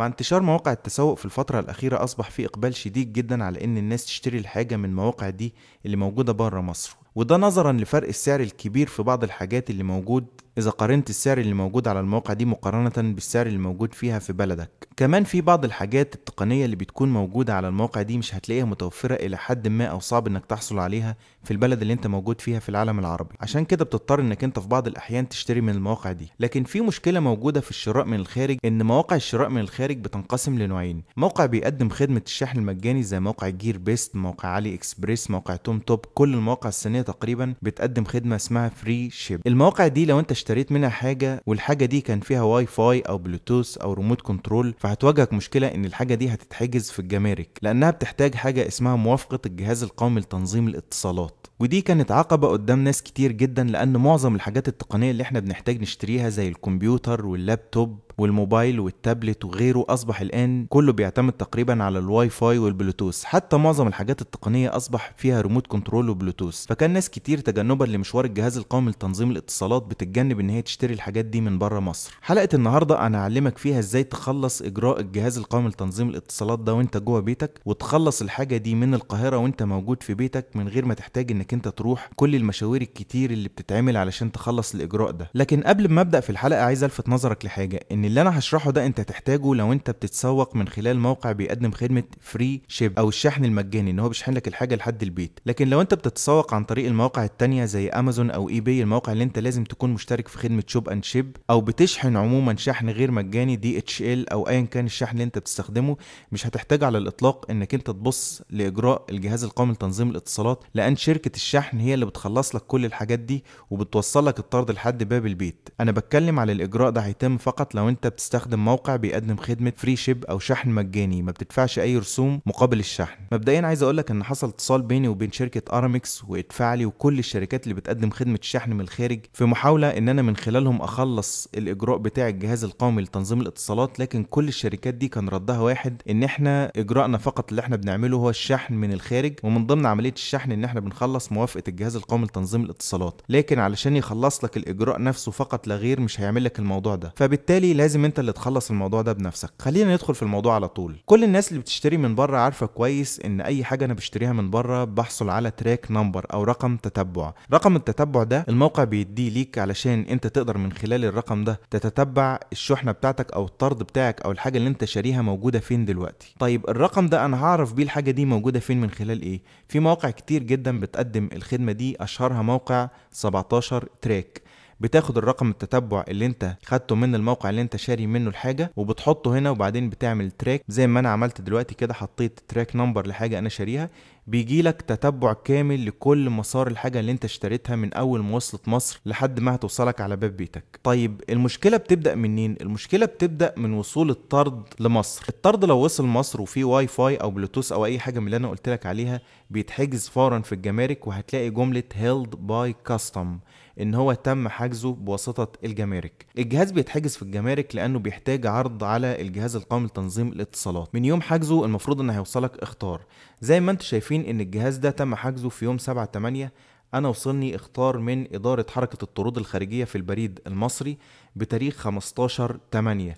مع انتشار مواقع التسوق في الفترة الأخيرة أصبح في إقبال شديد جدا على إن الناس تشتري الحاجة من المواقع دي اللي موجودة بره مصر وده نظرا لفرق السعر الكبير في بعض الحاجات اللي موجود إذا قارنت السعر اللي موجود على المواقع دي مقارنة بالسعر اللي موجود فيها في بلدك كمان في بعض الحاجات التقنية اللي بتكون موجودة على المواقع دي مش هتلاقيها متوفرة إلى حد ما أو صعب إنك تحصل عليها في البلد اللي أنت موجود فيها في العالم العربي عشان كده بتضطر إنك أنت في بعض الأحيان تشتري من المواقع دي لكن في مشكلة موجودة في الشراء من الخارج إن مواقع الشراء من الخارج بتنقسم لنوعين موقع بيقدم خدمة الشحن المجاني زي موقع جير بيست موقع علي إكسبريس موقع توم توب كل المواقع الصينية تقريبا بتقدم خدمة اسمها فري شيب المواقع دي لو أنت اشتريت منها حاجه والحاجه دي كان فيها واي فاي او بلوتوث او ريموت كنترول فهتواجهك مشكله ان الحاجه دي هتتحجز في الجمارك لانها بتحتاج حاجه اسمها موافقه الجهاز القومي لتنظيم الاتصالات ودي كانت عقبة قدام ناس كتير جدا لأن معظم الحاجات التقنية اللي احنا بنحتاج نشتريها زي الكمبيوتر واللابتوب والموبايل والتابلت وغيره اصبح الان كله بيعتمد تقريبا على الواي فاي والبلوتوث حتى معظم الحاجات التقنيه اصبح فيها ريموت كنترول وبلوتوث فكان ناس كتير تجنبا لمشوار الجهاز القومي لتنظيم الاتصالات بتتجنب ان هي تشتري الحاجات دي من بره مصر حلقه النهارده انا هعلمك فيها ازاي تخلص اجراء الجهاز القومي لتنظيم الاتصالات ده وانت جوه بيتك وتخلص الحاجه دي من القاهره وانت موجود في بيتك من غير ما تحتاج انك انت تروح كل المشاوير الكتير اللي بتتعمل علشان تخلص الاجراء ده لكن قبل ما ابدا في الحلقه عايز الفت نظرك لحاجه ان اللي انا هشرحه ده انت تحتاجه لو انت بتتسوق من خلال موقع بيقدم خدمه فري شيب او الشحن المجاني ان هو بيشحن لك الحاجه لحد البيت لكن لو انت بتتسوق عن طريق المواقع الثانيه زي امازون او اي بي المواقع اللي انت لازم تكون مشترك في خدمه شوب اند شيب او بتشحن عموما شحن غير مجاني دي اتش ال او ايا كان الشحن اللي انت بتستخدمه مش هتحتاج على الاطلاق انك انت تبص لاجراء الجهاز القومي لتنظيم الاتصالات لان شركه الشحن هي اللي بتخلص لك كل الحاجات دي وبتوصل لك الطرد لحد باب البيت انا بتكلم على الاجراء ده هيتم فقط لو انت انت بتستخدم موقع بيقدم خدمه فري شيب او شحن مجاني ما بتدفعش اي رسوم مقابل الشحن مبدئيا عايز اقول لك ان حصل اتصال بيني وبين شركه ارامكس وادفعلي وكل الشركات اللي بتقدم خدمه الشحن من الخارج في محاوله ان انا من خلالهم اخلص الاجراء بتاع الجهاز القومي لتنظيم الاتصالات لكن كل الشركات دي كان ردها واحد ان احنا اجراءنا فقط اللي احنا بنعمله هو الشحن من الخارج ومن ضمن عمليه الشحن ان احنا بنخلص موافقه الجهاز القومي لتنظيم الاتصالات لكن علشان يخلص لك الاجراء نفسه فقط لا غير مش هيعمل لك الموضوع ده فبالتالي لازم انت اللي تخلص الموضوع ده بنفسك خلينا ندخل في الموضوع على طول كل الناس اللي بتشتري من بره عارفه كويس ان اي حاجه انا بشتريها من بره بحصل على تراك نمبر او رقم تتبع رقم التتبع ده الموقع بيديه ليك علشان انت تقدر من خلال الرقم ده تتتبع الشحنه بتاعتك او الطرد بتاعك او الحاجه اللي انت شاريها موجوده فين دلوقتي طيب الرقم ده انا هعرف بيه الحاجه دي موجوده فين من خلال ايه في مواقع كتير جدا بتقدم الخدمه دي اشهرها موقع 17 تراك بتاخد الرقم التتبع اللي انت خدته من الموقع اللي انت شاري منه الحاجه وبتحطه هنا وبعدين بتعمل تراك زي ما انا عملت دلوقتي كده حطيت تراك نمبر لحاجه انا شاريها بيجي لك تتبع كامل لكل مسار الحاجة اللي انت اشتريتها من اول ما وصلت مصر لحد ما هتوصلك على باب بيتك طيب المشكلة بتبدأ منين؟ المشكلة بتبدأ من وصول الطرد لمصر الطرد لو وصل مصر وفي واي فاي او بلوتوث او اي حاجة من اللي انا قلت لك عليها بيتحجز فورا في الجمارك وهتلاقي جملة held by custom ان هو تم حجزه بواسطه الجمارك الجهاز بيتحجز في الجمارك لانه بيحتاج عرض على الجهاز القومي لتنظيم الاتصالات من يوم حجزه المفروض ان هيوصلك اختار زي ما انتم شايفين ان الجهاز ده تم حجزه في يوم 7 8 أنا وصلني اختار من إدارة حركة الطرود الخارجية في البريد المصري بتاريخ 15 8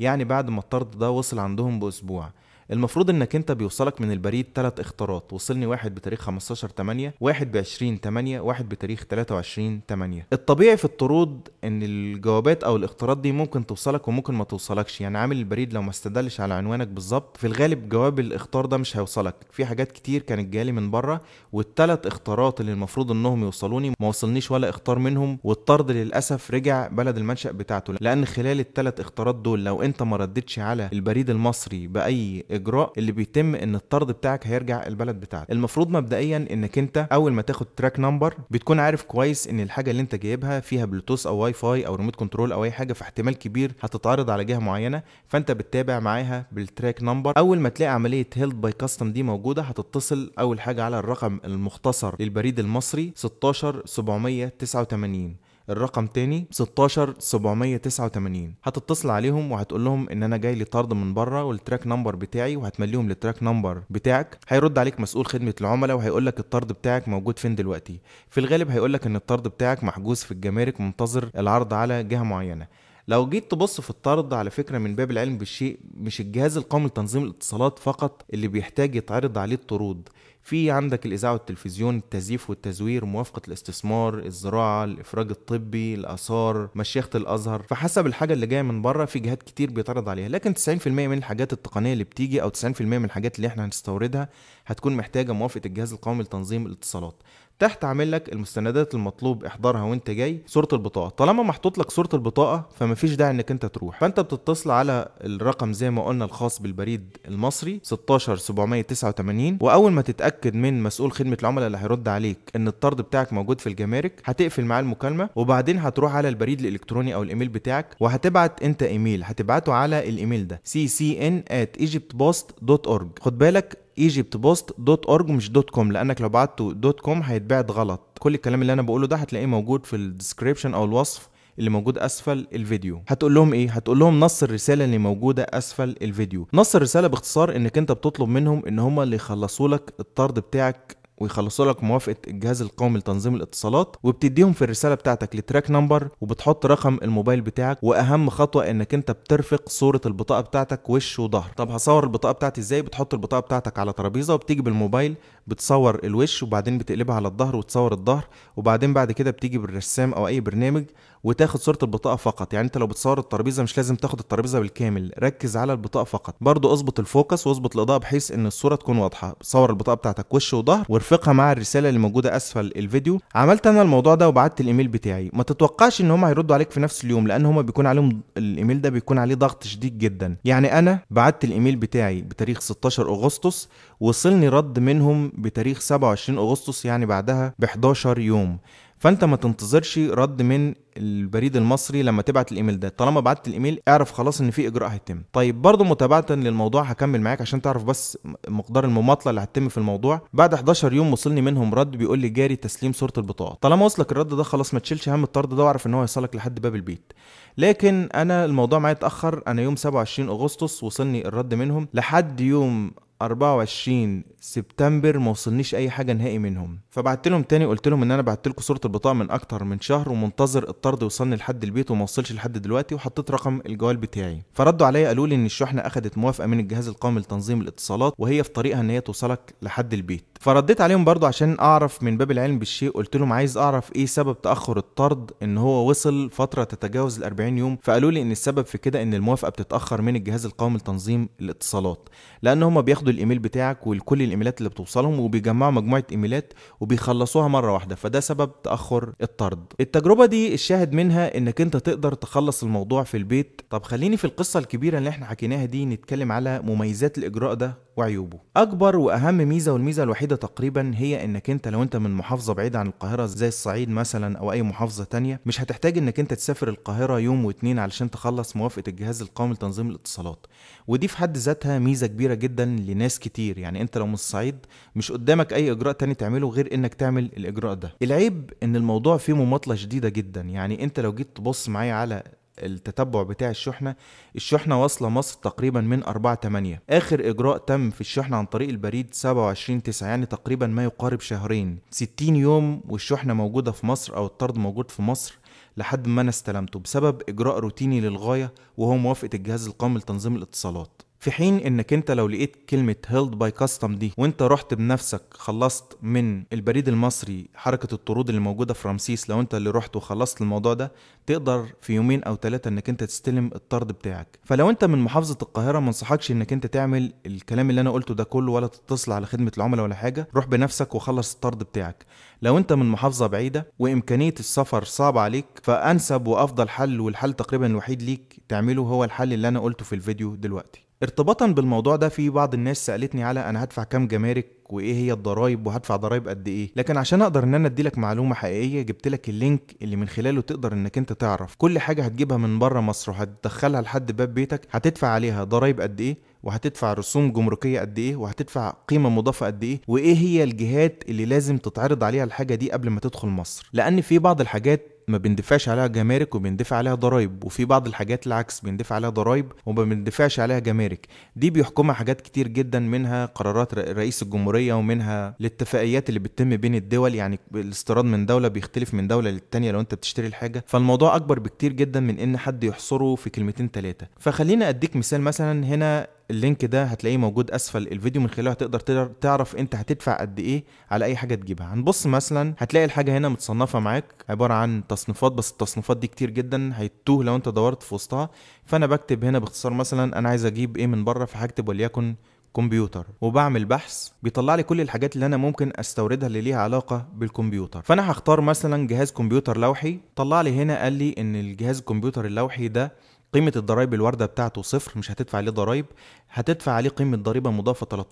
يعني بعد ما الطرد ده وصل عندهم بأسبوع المفروض انك انت بيوصلك من البريد ثلاث اختارات وصلني واحد بتاريخ 15 8 واحد ب 20 8 واحد بتاريخ 23 8 الطبيعي في الطرود ان الجوابات او الاختارات دي ممكن توصلك وممكن ما توصلكش يعني عامل البريد لو ما استدلش على عنوانك بالظبط في الغالب جواب الاختار ده مش هيوصلك في حاجات كتير كانت جالي من بره والثلاث اختارات اللي المفروض انهم يوصلوني ما وصلنيش ولا اختار منهم والطرد للاسف رجع بلد المنشأ بتاعته لان خلال الثلاث اختارات دول لو انت ما ردتش على البريد المصري باي الاجراء اللي بيتم ان الطرد بتاعك هيرجع البلد بتاعك المفروض مبدئيا انك انت اول ما تاخد تراك نمبر بتكون عارف كويس ان الحاجه اللي انت جايبها فيها بلوتوث او واي فاي او ريموت كنترول او اي حاجه فاحتمال كبير هتتعرض على جهه معينه فانت بتتابع معاها بالتراك نمبر اول ما تلاقي عمليه هيلد باي كاستم دي موجوده هتتصل اول حاجه على الرقم المختصر للبريد المصري 16789 الرقم تاني 16 789 هتتصل عليهم وهتقول لهم ان انا جاي لطرد طرد من بره والتراك نمبر بتاعي وهتمليهم للتراك نمبر بتاعك هيرد عليك مسؤول خدمه العملاء وهيقول لك الطرد بتاعك موجود فين دلوقتي في الغالب هيقول لك ان الطرد بتاعك محجوز في الجمارك منتظر العرض على جهه معينه لو جيت تبص في الطرد على فكره من باب العلم بالشيء مش الجهاز القومي لتنظيم الاتصالات فقط اللي بيحتاج يتعرض عليه الطرود في عندك الإذاعة والتلفزيون التزييف والتزوير موافقة الاستثمار الزراعة الإفراج الطبي الآثار مشيخة الأزهر فحسب الحاجة اللي جاية من بره في جهات كتير بيتعرض عليها لكن 90% من الحاجات التقنية اللي بتيجي أو 90% من الحاجات اللي احنا هنستوردها هتكون محتاجة موافقة الجهاز القومي لتنظيم الاتصالات تحت عامل لك المستندات المطلوب احضارها وانت جاي صوره البطاقه طالما محطوط لك صوره البطاقه فمفيش داعي انك انت تروح فانت بتتصل على الرقم زي ما قلنا الخاص بالبريد المصري 16789 واول ما تتاكد من مسؤول خدمه العملاء اللي هيرد عليك ان الطرد بتاعك موجود في الجمارك هتقفل معاه المكالمه وبعدين هتروح على البريد الالكتروني او الايميل بتاعك وهتبعت انت ايميل هتبعته على الايميل ده ccn@egyptpost.org خد بالك egyptpost.org مش دوت كوم لانك لو بعته دوت كوم هيتبعت غلط كل الكلام اللي انا بقوله ده هتلاقيه موجود في الديسكريبشن او الوصف اللي موجود اسفل الفيديو هتقول لهم ايه هتقول لهم نص الرساله اللي موجوده اسفل الفيديو نص الرساله باختصار انك انت بتطلب منهم ان هم اللي يخلصوا لك الطرد بتاعك ويخلصوا لك موافقه الجهاز القومي لتنظيم الاتصالات وبتديهم في الرساله بتاعتك لتراك نمبر وبتحط رقم الموبايل بتاعك واهم خطوه انك انت بترفق صوره البطاقه بتاعتك وش وظهر طب هصور البطاقه بتاعتي ازاي بتحط البطاقه بتاعتك على ترابيزه وبتيجي بالموبايل بتصور الوش وبعدين بتقلبها على الظهر وتصور الظهر وبعدين بعد كده بتيجي بالرسام او اي برنامج وتاخد صوره البطاقه فقط يعني انت لو بتصور الترابيزه مش لازم تاخد الترابيزه بالكامل ركز على البطاقه فقط برضه اظبط الفوكس واظبط الاضاءه بحيث ان الصوره تكون واضحه صور البطاقه بتاعتك وش وظهر وارفقها مع الرساله اللي موجوده اسفل الفيديو عملت انا الموضوع ده وبعت الايميل بتاعي ما تتوقعش ان هم هيردوا عليك في نفس اليوم لان هم بيكون عليهم الايميل ده بيكون عليه ضغط شديد جدا يعني انا بعت الايميل بتاعي بتاريخ 16 اغسطس وصلني رد منهم بتاريخ 27 اغسطس يعني بعدها ب 11 يوم فانت ما تنتظرش رد من البريد المصري لما تبعت الايميل ده طالما بعت الايميل اعرف خلاص ان في اجراء هيتم طيب برضه متابعه للموضوع هكمل معاك عشان تعرف بس مقدار المماطله اللي هتتم في الموضوع بعد 11 يوم وصلني منهم رد بيقول لي جاري تسليم صوره البطاقه طالما وصلك الرد ده خلاص ما تشيلش هم الطرد ده واعرف ان هو هيوصلك لحد باب البيت لكن انا الموضوع معايا اتاخر انا يوم 27 اغسطس وصلني الرد منهم لحد يوم 24 سبتمبر ما وصلنيش اي حاجه نهائي منهم فبعت لهم تاني قلت لهم ان انا بعت لكم صوره البطاقه من اكتر من شهر ومنتظر الطرد يوصلني لحد البيت وما وصلش لحد دلوقتي وحطيت رقم الجوال بتاعي فردوا عليا قالوا لي ان الشحنه اخذت موافقه من الجهاز القومي لتنظيم الاتصالات وهي في طريقها ان هي توصلك لحد البيت فرديت عليهم برضو عشان اعرف من باب العلم بالشيء قلت لهم عايز اعرف ايه سبب تاخر الطرد ان هو وصل فتره تتجاوز ال 40 يوم فقالوا لي ان السبب في كده ان الموافقه بتتاخر من الجهاز القومي لتنظيم الاتصالات لان هم بياخدوا الايميل بتاعك ولكل الايميلات اللي بتوصلهم وبيجمعوا مجموعه ايميلات وبيخلصوها مره واحده فده سبب تاخر الطرد التجربه دي الشاهد منها انك انت تقدر تخلص الموضوع في البيت طب خليني في القصه الكبيره اللي احنا حكيناها دي نتكلم على مميزات الاجراء ده وعيوبه اكبر واهم ميزه والميزه الوحيده تقريبا هي انك انت لو انت من محافظه بعيده عن القاهره زي الصعيد مثلا او اي محافظه تانية مش هتحتاج انك انت تسافر القاهره يوم واتنين علشان تخلص موافقه الجهاز القومي لتنظيم الاتصالات ودي في حد ذاتها ميزه كبيره جدا لنا ناس كتير يعني انت لو من الصعيد مش قدامك اي اجراء تاني تعمله غير انك تعمل الاجراء ده العيب ان الموضوع فيه مماطله شديده جدا يعني انت لو جيت تبص معايا على التتبع بتاع الشحنة الشحنة واصلة مصر تقريبا من 4 8 آخر إجراء تم في الشحنة عن طريق البريد 27 9 يعني تقريبا ما يقارب شهرين 60 يوم والشحنة موجودة في مصر أو الطرد موجود في مصر لحد ما أنا استلمته بسبب إجراء روتيني للغاية وهو موافقة الجهاز القومي لتنظيم الاتصالات في حين انك انت لو لقيت كلمه هيلد باي كاستم دي وانت رحت بنفسك خلصت من البريد المصري حركه الطرود اللي موجوده في رمسيس لو انت اللي رحت وخلصت الموضوع ده تقدر في يومين او ثلاثه انك انت تستلم الطرد بتاعك فلو انت من محافظه القاهره ما انصحكش انك انت تعمل الكلام اللي انا قلته ده كله ولا تتصل على خدمه العملاء ولا حاجه روح بنفسك وخلص الطرد بتاعك لو انت من محافظه بعيده وامكانيه السفر صعبه عليك فانسب وافضل حل والحل تقريبا الوحيد ليك تعمله هو الحل اللي انا قلته في الفيديو دلوقتي ارتباطا بالموضوع ده في بعض الناس سالتني على انا هدفع كام جمارك وايه هي الضرايب وهدفع ضرايب قد ايه لكن عشان اقدر ان انا اديلك معلومه حقيقيه جبت لك اللينك اللي من خلاله تقدر انك انت تعرف كل حاجه هتجيبها من بره مصر وهتدخلها لحد باب بيتك هتدفع عليها ضرايب قد ايه وهتدفع رسوم جمركيه قد ايه وهتدفع قيمه مضافه قد ايه وايه هي الجهات اللي لازم تتعرض عليها الحاجه دي قبل ما تدخل مصر لان في بعض الحاجات ما بندفعش عليها جمارك وبندفع عليها ضرايب وفي بعض الحاجات العكس بندفع عليها ضرايب وما بندفعش عليها جمارك دي بيحكمها حاجات كتير جدا منها قرارات رئيس الجمهوريه ومنها الاتفاقيات اللي بتتم بين الدول يعني الاستيراد من دوله بيختلف من دوله للتانيه لو انت بتشتري الحاجه فالموضوع اكبر بكتير جدا من ان حد يحصره في كلمتين ثلاثه فخلينا اديك مثال مثلا هنا اللينك ده هتلاقيه موجود اسفل الفيديو من خلاله هتقدر تعرف انت هتدفع قد ايه على اي حاجه تجيبها هنبص مثلا هتلاقي الحاجه هنا متصنفه معاك عباره عن تصنيفات بس التصنيفات دي كتير جدا هيتوه لو انت دورت في وسطها فانا بكتب هنا باختصار مثلا انا عايز اجيب ايه من بره فهكتب وليكن كمبيوتر وبعمل بحث بيطلع لي كل الحاجات اللي انا ممكن استوردها اللي ليها علاقه بالكمبيوتر فانا هختار مثلا جهاز كمبيوتر لوحي طلع لي هنا قال لي ان الجهاز الكمبيوتر اللوحي ده قيمة الضرايب الواردة بتاعته صفر مش هتدفع عليه ضرايب هتدفع عليه قيمة ضريبة مضافة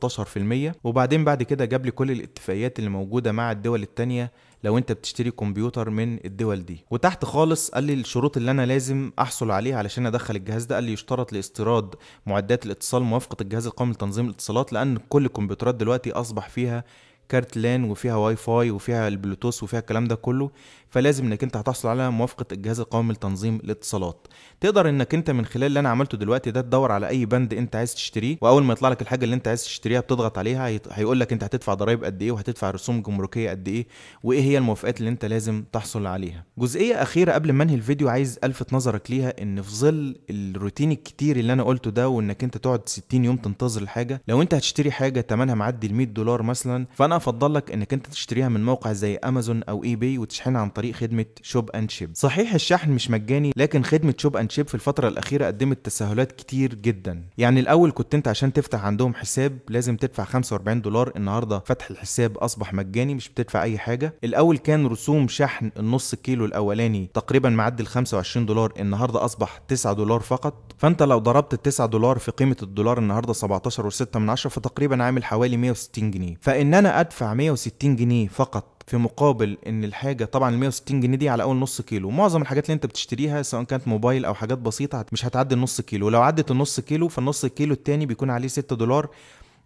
13% وبعدين بعد كده جاب لي كل الاتفاقيات اللي موجودة مع الدول التانية لو انت بتشتري كمبيوتر من الدول دي وتحت خالص قال لي الشروط اللي انا لازم احصل عليها علشان ادخل الجهاز ده قال لي يشترط لاستيراد معدات الاتصال موافقة الجهاز القومي لتنظيم الاتصالات لان كل الكمبيوترات دلوقتي اصبح فيها كارت لان وفيها واي فاي وفيها البلوتوث وفيها الكلام ده كله فلازم انك انت هتحصل على موافقه الجهاز القومي لتنظيم الاتصالات تقدر انك انت من خلال اللي انا عملته دلوقتي ده تدور على اي بند انت عايز تشتريه واول ما يطلع لك الحاجه اللي انت عايز تشتريها بتضغط عليها هيقول لك انت هتدفع ضرائب قد ايه وهتدفع رسوم جمركيه قد ايه وايه هي الموافقات اللي انت لازم تحصل عليها جزئيه اخيره قبل ما انهي الفيديو عايز الفت نظرك ليها ان في ظل الروتين الكتير اللي انا قلته ده وانك انت تقعد 60 يوم تنتظر الحاجه لو انت هتشتري حاجه ثمنها معدي ال 100 دولار مثلا فانا افضل لك انك انت تشتريها من موقع زي امازون او اي باي وتشحنها عن طريق خدمه شوب اند شيب صحيح الشحن مش مجاني لكن خدمه شوب اند شيب في الفتره الاخيره قدمت تسهلات كتير جدا يعني الاول كنت انت عشان تفتح عندهم حساب لازم تدفع 45 دولار النهارده فتح الحساب اصبح مجاني مش بتدفع اي حاجه الاول كان رسوم شحن النص كيلو الاولاني تقريبا معدي 25 دولار النهارده اصبح 9 دولار فقط فانت لو ضربت ال 9 دولار في قيمه الدولار النهارده 17.6 فتقريبا عامل حوالي 160 جنيه فان انا هدفع 160 جنيه فقط في مقابل ان الحاجه طبعا ال 160 جنيه دي على اول نص كيلو معظم الحاجات اللي انت بتشتريها سواء كانت موبايل او حاجات بسيطه مش هتعدي النص كيلو لو عدت النص كيلو فالنص كيلو التاني بيكون عليه 6 دولار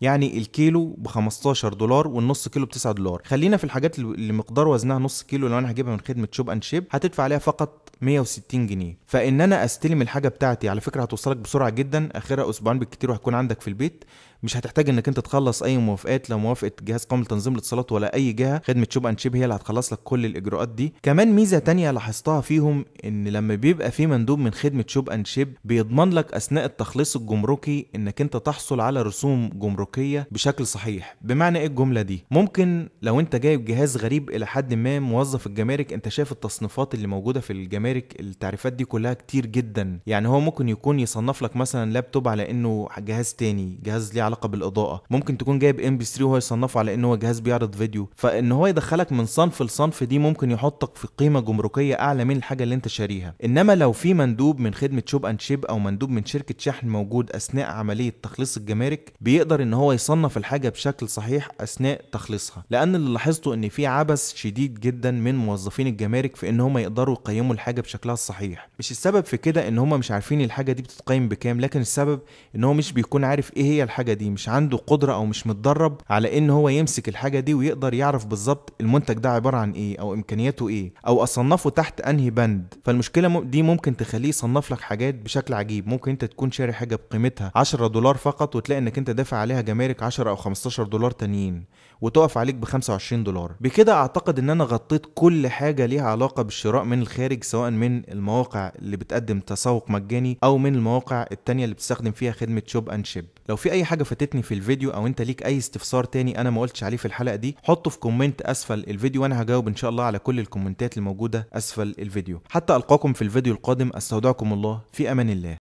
يعني الكيلو ب 15 دولار والنص كيلو ب 9 دولار خلينا في الحاجات اللي مقدار وزنها نص كيلو لو انا هجيبها من خدمه شوب اند شيب هتدفع عليها فقط 160 جنيه فان انا استلم الحاجه بتاعتي على فكره هتوصلك بسرعه جدا اخرها اسبوعين بالكتير وهتكون عندك في البيت مش هتحتاج انك انت تخلص اي موافقات لا موافقه جهاز قومي لتنظيم الاتصالات ولا اي جهه خدمه شوب اند شيب هي اللي هتخلص لك كل الاجراءات دي كمان ميزه تانية لاحظتها فيهم ان لما بيبقى في مندوب من خدمه شوب اند شيب بيضمن لك اثناء التخليص الجمركي انك انت تحصل على رسوم جمركيه بشكل صحيح بمعنى ايه الجمله دي ممكن لو انت جايب جهاز غريب الى حد ما موظف الجمارك انت شايف التصنيفات اللي موجوده في الجمارك التعريفات دي كلها كتير جدا يعني هو ممكن يكون يصنف لك مثلا لابتوب على انه جهاز تاني جهاز ليه علاقه بالاضاءه ممكن تكون جايب ام بي 3 وهو يصنفه على ان هو جهاز بيعرض فيديو فان هو يدخلك من صنف لصنف دي ممكن يحطك في قيمه جمركيه اعلى من الحاجه اللي انت شاريها انما لو في مندوب من خدمه شوب اند شيب او مندوب من شركه شحن موجود اثناء عمليه تخليص الجمارك بيقدر ان هو يصنف الحاجه بشكل صحيح اثناء تخليصها لان اللي لاحظته ان في عبث شديد جدا من موظفين الجمارك في ان هم يقدروا يقيموا الحاجه بشكلها الصحيح مش السبب في كده ان هم مش عارفين الحاجه دي بتتقيم بكام لكن السبب ان هو مش بيكون عارف ايه هي الحاجه دي مش عنده قدره او مش متدرب على ان هو يمسك الحاجه دي ويقدر يعرف بالظبط المنتج ده عباره عن ايه او امكانياته ايه او اصنفه تحت انهي بند فالمشكله دي ممكن تخليه يصنف لك حاجات بشكل عجيب ممكن انت تكون شاري حاجه بقيمتها 10 دولار فقط وتلاقي انك انت دافع عليها جمارك 10 او 15 دولار تانيين وتقف عليك ب 25 دولار بكده اعتقد ان انا غطيت كل حاجه ليها علاقه بالشراء من الخارج سواء من المواقع اللي بتقدم تسوق مجاني او من المواقع التانية اللي بتستخدم فيها خدمه شوب اند شيب لو في اي حاجه حاجه فاتتني في الفيديو او انت ليك اي استفسار تاني انا ما قلتش عليه في الحلقه دي حطه في كومنت اسفل الفيديو وانا هجاوب ان شاء الله على كل الكومنتات الموجوده اسفل الفيديو حتى القاكم في الفيديو القادم استودعكم الله في امان الله